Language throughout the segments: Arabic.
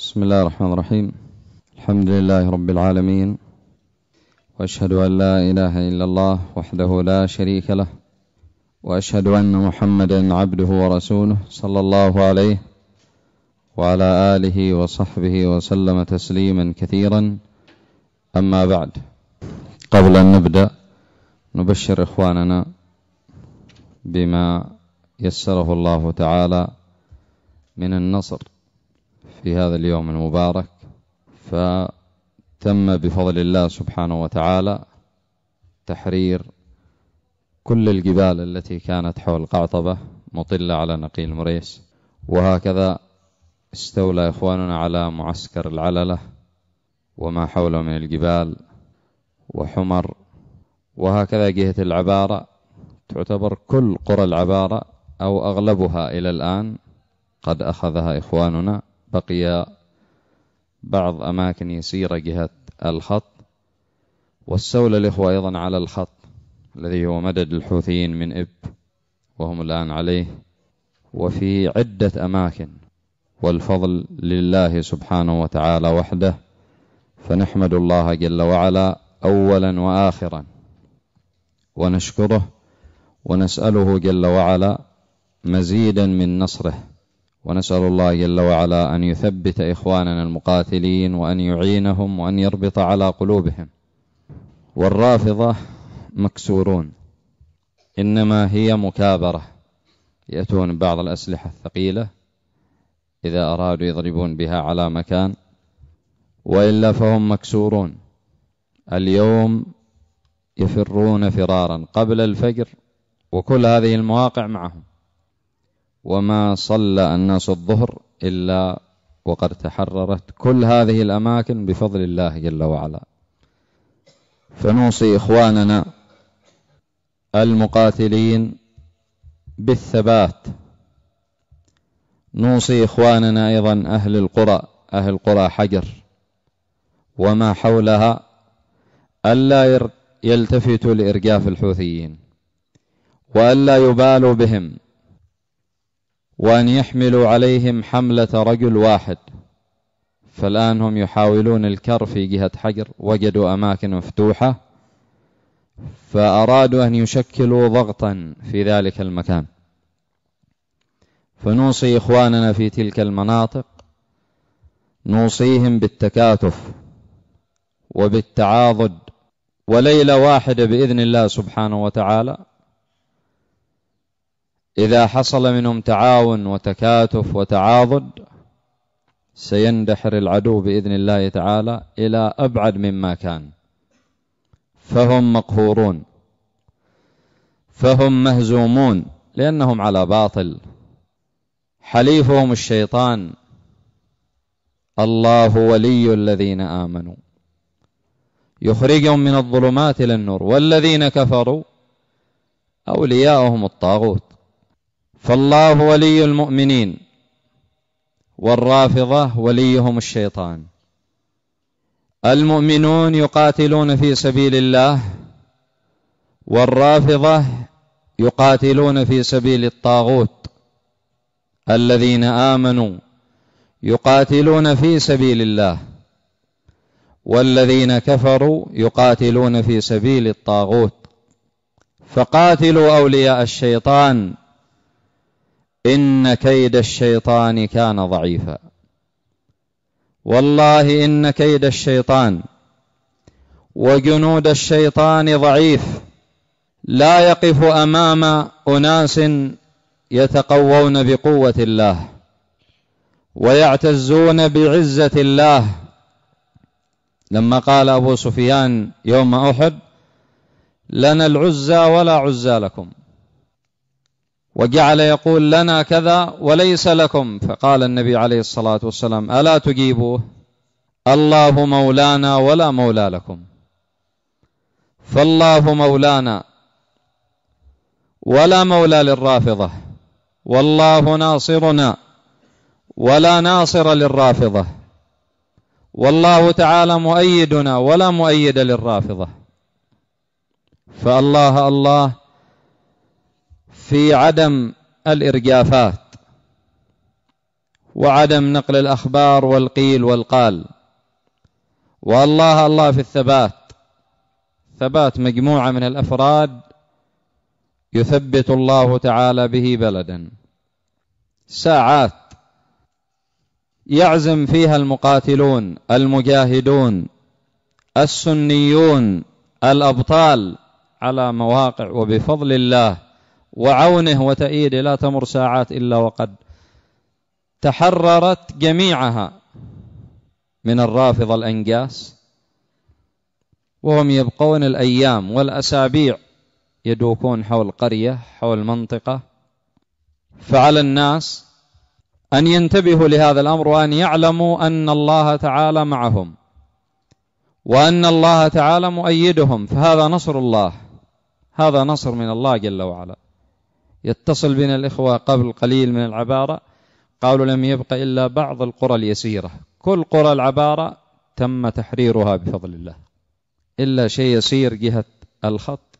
بسم الله الرحمن الرحيم الحمد لله رب العالمين وأشهد أن لا إله إلا الله وحده لا شريك له وأشهد أن محمدا عبده ورسوله صلى الله عليه وعلى آله وصحبه وسلم تسليما كثيرا أما بعد قبل أن نبدأ نبشر إخواننا بما يسره الله تعالى من النصر في هذا اليوم المبارك فتم بفضل الله سبحانه وتعالى تحرير كل الجبال التي كانت حول قعطبة مطلة على نقيل مريس وهكذا استولى إخواننا على معسكر العللة وما حوله من الجبال وحمر وهكذا جهة العبارة تعتبر كل قرى العبارة أو أغلبها إلى الآن قد أخذها إخواننا بقي بعض أماكن يسيرة جهة الخط والسولة الإخوة أيضا على الخط الذي هو مدد الحوثيين من إب وهم الآن عليه وفي عدة أماكن والفضل لله سبحانه وتعالى وحده فنحمد الله جل وعلا أولا وآخرا ونشكره ونسأله جل وعلا مزيدا من نصره ونسأل الله جل وعلا أن يثبت إخواننا المقاتلين وأن يعينهم وأن يربط على قلوبهم والرافضة مكسورون إنما هي مكابرة يأتون بعض الأسلحة الثقيلة إذا أرادوا يضربون بها على مكان وإلا فهم مكسورون اليوم يفرون فرارا قبل الفجر وكل هذه المواقع معهم وما صلى الناس الظهر إلا وقد تحررت كل هذه الأماكن بفضل الله جل وعلا فنوصي إخواننا المقاتلين بالثبات نوصي إخواننا أيضا أهل القرى أهل قرى حجر وما حولها ألا يلتفتوا لإرجاف الحوثيين وألا يبالوا بهم وأن يحملوا عليهم حملة رجل واحد فالآن هم يحاولون الكر في جهة حجر وجدوا أماكن مفتوحة فأرادوا أن يشكلوا ضغطا في ذلك المكان فنوصي إخواننا في تلك المناطق نوصيهم بالتكاتف وبالتعاضد وليلة واحدة بإذن الله سبحانه وتعالى إذا حصل منهم تعاون وتكاتف وتعاضد سيندحر العدو بإذن الله تعالى إلى أبعد مما كان فهم مقهورون فهم مهزومون لأنهم على باطل حليفهم الشيطان الله ولي الذين آمنوا يخرجهم من الظلمات إلى النور والذين كفروا أولياؤهم الطاغوت فالله ولي المؤمنين والرافضه وليهم الشيطان المؤمنون يقاتلون في سبيل الله والرافضه يقاتلون في سبيل الطاغوت الذين امنوا يقاتلون في سبيل الله والذين كفروا يقاتلون في سبيل الطاغوت فقاتلوا اولياء الشيطان إن كيد الشيطان كان ضعيفا والله إن كيد الشيطان وجنود الشيطان ضعيف لا يقف أمام أناس يتقوون بقوة الله ويعتزون بعزة الله لما قال أبو سفيان يوم أحد لنا العزى ولا عزى لكم وجعل يقول لنا كذا وليس لكم فقال النبي عليه الصلاة والسلام ألا تجيبوه الله مولانا ولا مولى لكم فالله مولانا ولا مولى للرافضة والله ناصرنا ولا ناصر للرافضة والله تعالى مؤيدنا ولا مؤيد للرافضة فالله الله في عدم الإرجافات وعدم نقل الأخبار والقيل والقال والله الله في الثبات ثبات مجموعة من الأفراد يثبت الله تعالى به بلدا ساعات يعزم فيها المقاتلون المجاهدون السنيون الأبطال على مواقع وبفضل الله وعونه وتأييده لا تمر ساعات إلا وقد تحررت جميعها من الرافضة الأنجاس وهم يبقون الأيام والأسابيع يدوكون حول قرية حول منطقة فعلى الناس أن ينتبهوا لهذا الأمر وأن يعلموا أن الله تعالى معهم وأن الله تعالى مؤيدهم فهذا نصر الله هذا نصر من الله جل وعلا يتصل بنا الإخوة قبل قليل من العبارة قالوا لم يبق إلا بعض القرى اليسيرة كل قرى العبارة تم تحريرها بفضل الله إلا شيء يسير جهة الخط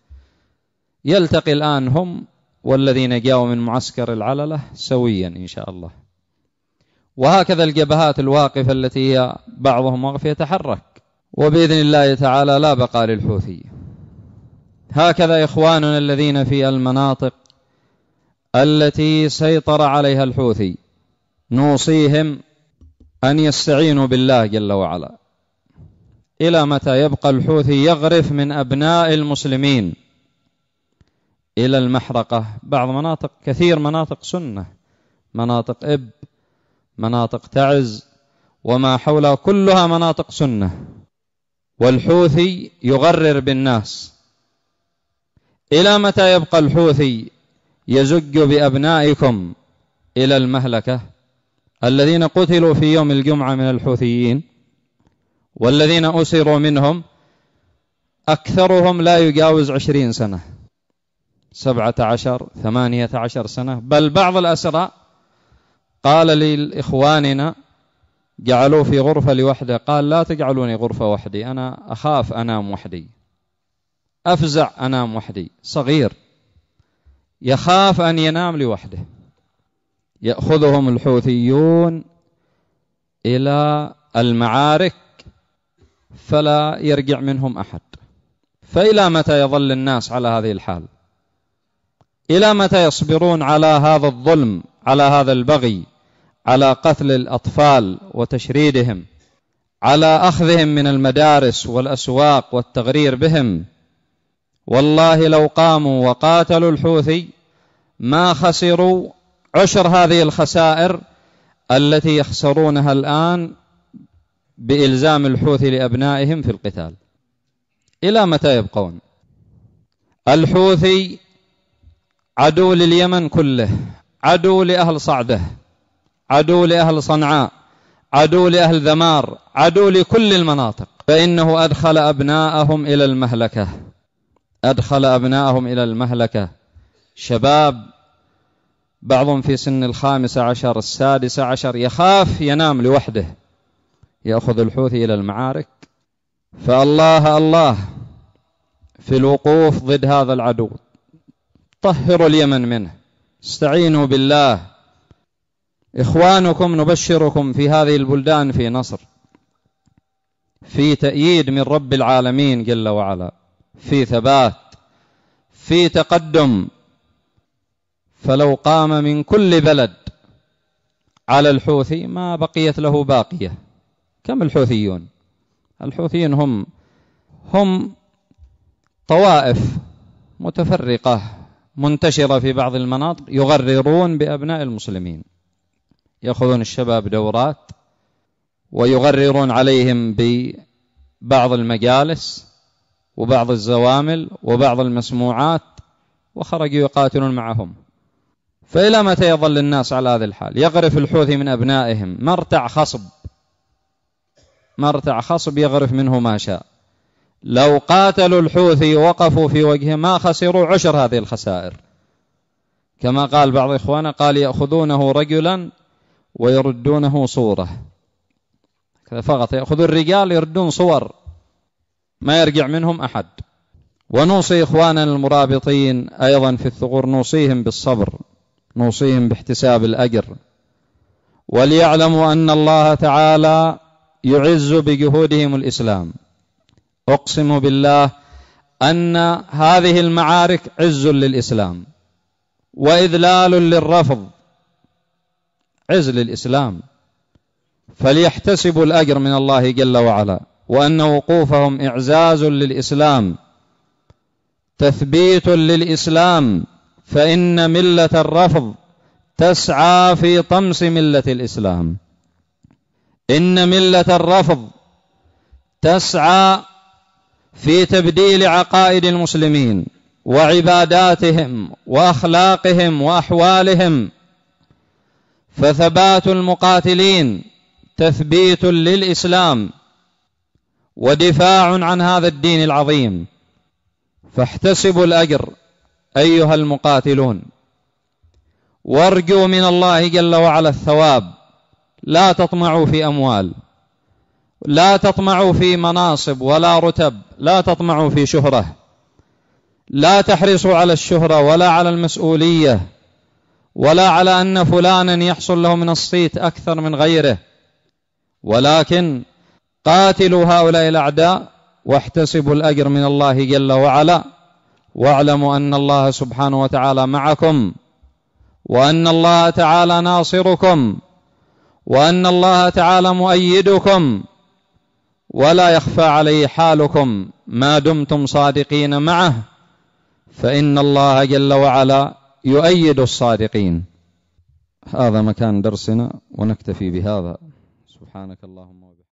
يلتقي الآن هم والذين جاءوا من معسكر العللة سويا إن شاء الله وهكذا الجبهات الواقفة التي هي بعضهم واقف يتحرك وبإذن الله تعالى لا بقى للحوثي هكذا إخواننا الذين في المناطق التي سيطر عليها الحوثي نوصيهم أن يستعينوا بالله جل وعلا إلى متى يبقى الحوثي يغرف من أبناء المسلمين إلى المحرقة بعض مناطق كثير مناطق سنة مناطق إب مناطق تعز وما حولها كلها مناطق سنة والحوثي يغرر بالناس إلى متى يبقى الحوثي يزج بأبنائكم إلى المهلكة الذين قتلوا في يوم الجمعة من الحوثيين والذين أسروا منهم أكثرهم لا يجاوز عشرين سنة سبعة عشر ثمانية عشر سنة بل بعض الأسرى قال لإخواننا جعلوه في غرفة لوحده قال لا تجعلوني غرفة وحدي أنا أخاف أنام وحدي أفزع أنام وحدي صغير يخاف أن ينام لوحده يأخذهم الحوثيون إلى المعارك فلا يرجع منهم أحد فإلى متى يظل الناس على هذه الحال إلى متى يصبرون على هذا الظلم على هذا البغي على قتل الأطفال وتشريدهم على أخذهم من المدارس والأسواق والتغرير بهم والله لو قاموا وقاتلوا الحوثي ما خسروا عشر هذه الخسائر التي يخسرونها الآن بإلزام الحوثي لأبنائهم في القتال إلى متى يبقون الحوثي عدو لليمن كله عدو لأهل صعدة عدو لأهل صنعاء عدو لأهل ذمار عدو لكل المناطق فإنه أدخل أبناءهم إلى المهلكة أدخل أبناءهم إلى المهلكة شباب بعضهم في سن الخامسة عشر السادسة عشر يخاف ينام لوحده يأخذ الحوث إلى المعارك فالله الله في الوقوف ضد هذا العدو طهروا اليمن منه استعينوا بالله إخوانكم نبشركم في هذه البلدان في نصر في تأييد من رب العالمين جل وعلا في ثبات في تقدم فلو قام من كل بلد على الحوثي ما بقيت له باقية كم الحوثيون الحوثيون هم هم طوائف متفرقة منتشرة في بعض المناطق يغررون بأبناء المسلمين يأخذون الشباب دورات ويغررون عليهم ببعض المجالس وبعض الزوامل وبعض المسموعات وخرجوا يقاتلون معهم فإلى متى يظل الناس على هذا الحال يغرف الحوثي من أبنائهم مرتع خصب مرتع خصب يغرف منه ما شاء لو قاتلوا الحوثي وقفوا في وجهه ما خسروا عشر هذه الخسائر كما قال بعض إخوانه قال يأخذونه رجلا ويردونه صورة فقط يأخذوا الرجال يردون صور ما يرجع منهم أحد ونوصي إخواننا المرابطين أيضا في الثغور نوصيهم بالصبر نوصيهم باحتساب الأجر وليعلموا أن الله تعالى يعز بجهودهم الإسلام أقسم بالله أن هذه المعارك عز للإسلام وإذلال للرفض عز للإسلام فليحتسبوا الأجر من الله جل وعلا وأن وقوفهم إعزاز للإسلام تثبيت للإسلام فإن ملة الرفض تسعى في طمس ملة الإسلام إن ملة الرفض تسعى في تبديل عقائد المسلمين وعباداتهم وأخلاقهم وأحوالهم فثبات المقاتلين تثبيت للإسلام ودفاع عن هذا الدين العظيم فاحتسبوا الأجر أيها المقاتلون وارجوا من الله جل وعلا الثواب لا تطمعوا في أموال لا تطمعوا في مناصب ولا رتب لا تطمعوا في شهرة لا تحرصوا على الشهرة ولا على المسؤولية ولا على أن فلانا يحصل له من الصيت أكثر من غيره ولكن قاتلوا هؤلاء الأعداء واحتسبوا الأجر من الله جل وعلا واعلموا أن الله سبحانه وتعالى معكم وأن الله تعالى ناصركم وأن الله تعالى مؤيدكم ولا يخفى عليه حالكم ما دمتم صادقين معه فإن الله جل وعلا يؤيد الصادقين هذا مكان درسنا ونكتفي بهذا سبحانك اللهم